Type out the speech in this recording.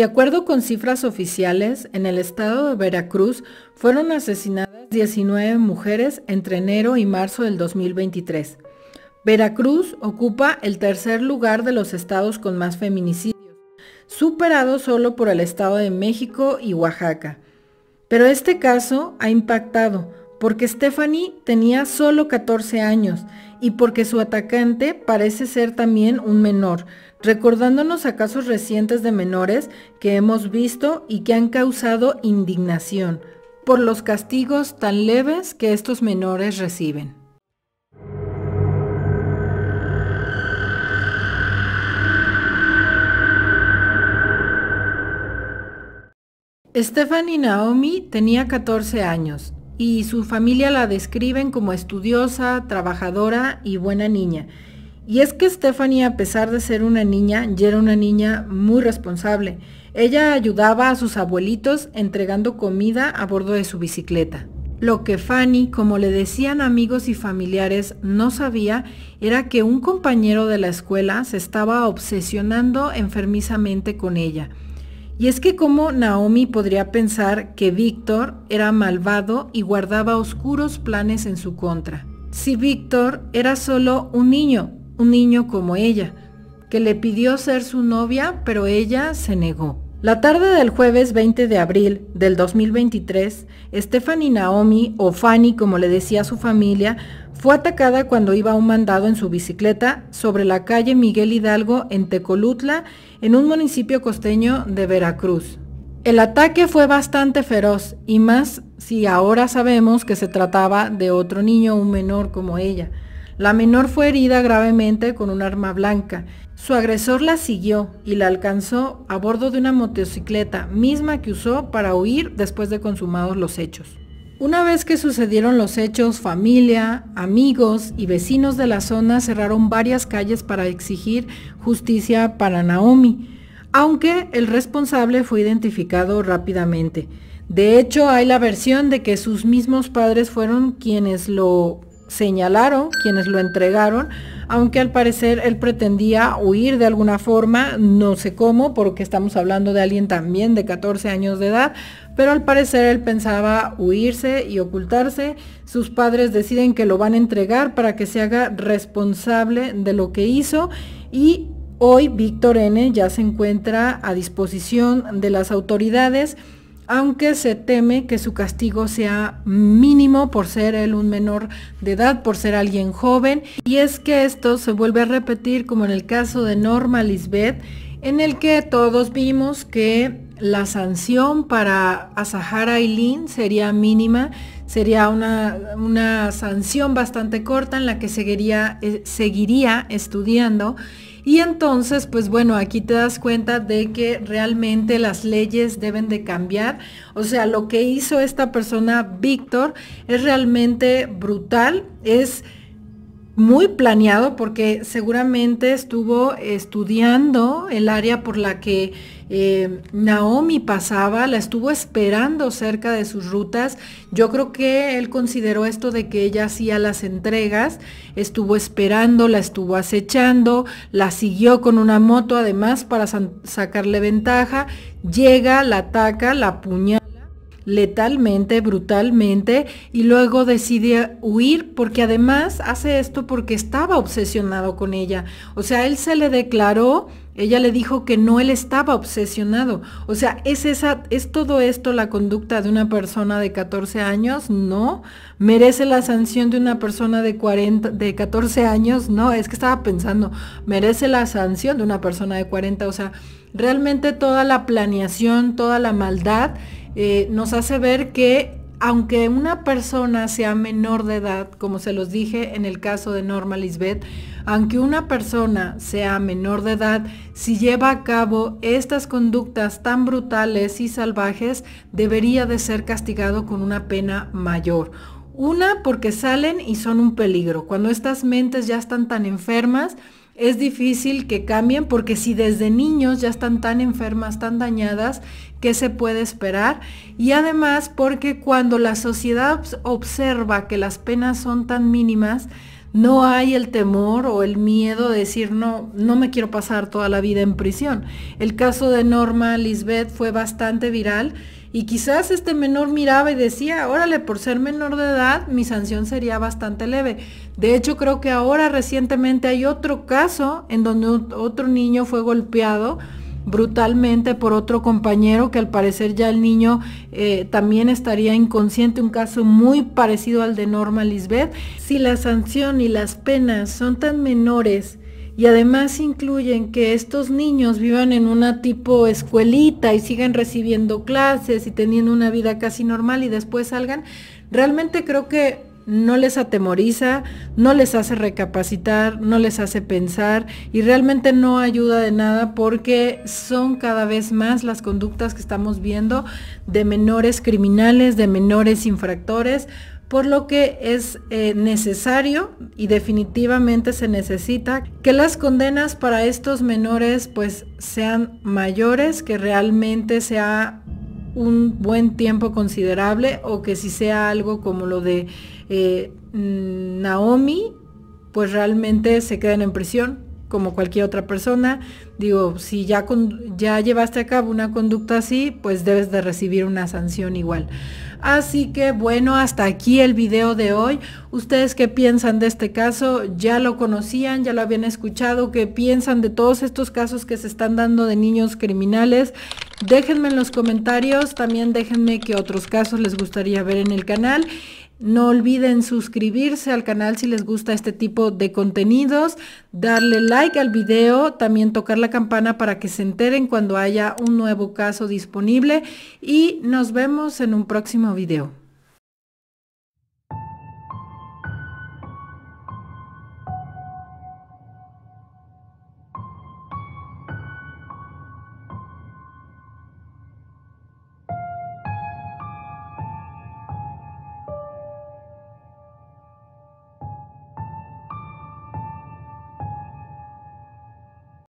De acuerdo con cifras oficiales, en el estado de Veracruz fueron asesinadas 19 mujeres entre enero y marzo del 2023. Veracruz ocupa el tercer lugar de los estados con más feminicidios, superado solo por el estado de México y Oaxaca. Pero este caso ha impactado porque Stephanie tenía solo 14 años y porque su atacante parece ser también un menor, recordándonos a casos recientes de menores que hemos visto y que han causado indignación por los castigos tan leves que estos menores reciben. Stephanie Naomi tenía 14 años y su familia la describen como estudiosa, trabajadora y buena niña. Y es que Stephanie, a pesar de ser una niña, ya era una niña muy responsable. Ella ayudaba a sus abuelitos entregando comida a bordo de su bicicleta. Lo que Fanny, como le decían amigos y familiares, no sabía era que un compañero de la escuela se estaba obsesionando enfermizamente con ella. Y es que como Naomi podría pensar que Víctor era malvado y guardaba oscuros planes en su contra. Si Víctor era solo un niño, un niño como ella, que le pidió ser su novia, pero ella se negó. La tarde del jueves 20 de abril del 2023, Stephanie Naomi, o Fanny como le decía su familia, fue atacada cuando iba a un mandado en su bicicleta sobre la calle Miguel Hidalgo en Tecolutla, en un municipio costeño de Veracruz. El ataque fue bastante feroz, y más si ahora sabemos que se trataba de otro niño, un menor como ella. La menor fue herida gravemente con un arma blanca. Su agresor la siguió y la alcanzó a bordo de una motocicleta, misma que usó para huir después de consumados los hechos. Una vez que sucedieron los hechos, familia, amigos y vecinos de la zona cerraron varias calles para exigir justicia para Naomi, aunque el responsable fue identificado rápidamente. De hecho, hay la versión de que sus mismos padres fueron quienes lo señalaron quienes lo entregaron, aunque al parecer él pretendía huir de alguna forma, no sé cómo, porque estamos hablando de alguien también de 14 años de edad, pero al parecer él pensaba huirse y ocultarse. Sus padres deciden que lo van a entregar para que se haga responsable de lo que hizo y hoy Víctor N ya se encuentra a disposición de las autoridades aunque se teme que su castigo sea mínimo por ser él un menor de edad, por ser alguien joven. Y es que esto se vuelve a repetir como en el caso de Norma Lisbeth, en el que todos vimos que la sanción para Asahara Aileen sería mínima, sería una, sanción bastante corta en la que seguiría, eh, seguiría estudiando y entonces, pues bueno, aquí te das cuenta de que realmente las leyes deben de cambiar. O sea, lo que hizo esta persona, Víctor, es realmente brutal, es muy planeado porque seguramente estuvo estudiando el área por la que eh, Naomi pasaba, la estuvo esperando cerca de sus rutas. Yo creo que él consideró esto de que ella hacía las entregas, estuvo esperando, la estuvo acechando, la siguió con una moto además para sacarle ventaja, llega, la ataca, la apuñala letalmente, brutalmente, y luego decide huir porque además hace esto porque estaba obsesionado con ella. O sea, él se le declaró, ella le dijo que no, él estaba obsesionado. O sea, ¿es, esa, ¿es todo esto la conducta de una persona de 14 años? No. ¿Merece la sanción de una persona de, 40, de 14 años? No, es que estaba pensando, ¿merece la sanción de una persona de 40? O sea, realmente toda la planeación, toda la maldad eh, nos hace ver que aunque una persona sea menor de edad, como se los dije en el caso de Norma Lisbeth, aunque una persona sea menor de edad, si lleva a cabo estas conductas tan brutales y salvajes, debería de ser castigado con una pena mayor una, porque salen y son un peligro. Cuando estas mentes ya están tan enfermas, es difícil que cambien porque si desde niños ya están tan enfermas, tan dañadas, ¿qué se puede esperar? Y además porque cuando la sociedad observa que las penas son tan mínimas, no hay el temor o el miedo de decir, no, no me quiero pasar toda la vida en prisión. El caso de Norma Lisbeth fue bastante viral y quizás este menor miraba y decía, órale, por ser menor de edad, mi sanción sería bastante leve. De hecho, creo que ahora recientemente hay otro caso en donde otro niño fue golpeado brutalmente por otro compañero que al parecer ya el niño eh, también estaría inconsciente, un caso muy parecido al de Norma Lisbeth. Si la sanción y las penas son tan menores y además incluyen que estos niños vivan en una tipo escuelita y sigan recibiendo clases y teniendo una vida casi normal y después salgan, realmente creo que no les atemoriza, no les hace recapacitar, no les hace pensar y realmente no ayuda de nada porque son cada vez más las conductas que estamos viendo de menores criminales, de menores infractores por lo que es eh, necesario y definitivamente se necesita que las condenas para estos menores pues sean mayores, que realmente sea un buen tiempo considerable o que si sea algo como lo de eh, Naomi, pues realmente se queden en prisión como cualquier otra persona. Digo, si ya, ya llevaste a cabo una conducta así, pues debes de recibir una sanción igual. Así que bueno, hasta aquí el video de hoy. ¿Ustedes qué piensan de este caso? ¿Ya lo conocían? ¿Ya lo habían escuchado? ¿Qué piensan de todos estos casos que se están dando de niños criminales? Déjenme en los comentarios, también déjenme qué otros casos les gustaría ver en el canal. No olviden suscribirse al canal si les gusta este tipo de contenidos, darle like al video, también tocar la campana para que se enteren cuando haya un nuevo caso disponible y nos vemos en un próximo video.